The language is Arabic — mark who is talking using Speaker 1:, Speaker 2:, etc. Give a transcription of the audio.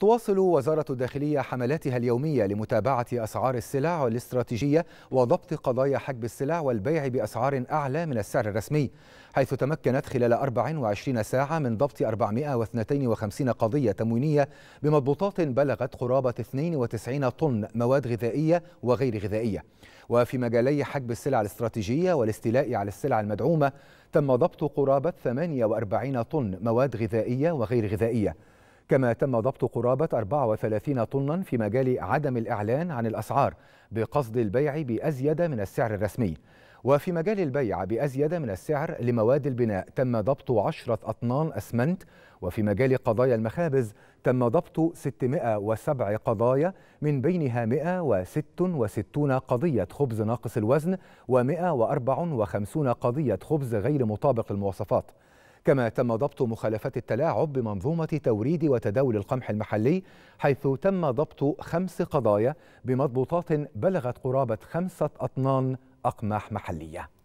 Speaker 1: تواصل وزارة الداخلية حملاتها اليومية لمتابعة أسعار السلع والاستراتيجية وضبط قضايا حجب السلع والبيع بأسعار أعلى من السعر الرسمي حيث تمكنت خلال 24 ساعة من ضبط 452 قضية تموينية بمضبوطات بلغت قرابة 92 طن مواد غذائية وغير غذائية وفي مجالي حجب السلع الاستراتيجية والاستيلاء على السلع المدعومة تم ضبط قرابة 48 طن مواد غذائية وغير غذائية كما تم ضبط قرابة 34 طنا في مجال عدم الإعلان عن الأسعار بقصد البيع بأزيد من السعر الرسمي وفي مجال البيع بأزيد من السعر لمواد البناء تم ضبط 10 أطنان أسمنت وفي مجال قضايا المخابز تم ضبط 607 قضايا من بينها 166 قضية خبز ناقص الوزن و154 قضية خبز غير مطابق المواصفات كما تم ضبط مخالفات التلاعب بمنظومة توريد وتداول القمح المحلي حيث تم ضبط خمس قضايا بمضبوطات بلغت قرابة خمسة أطنان أقماح محلية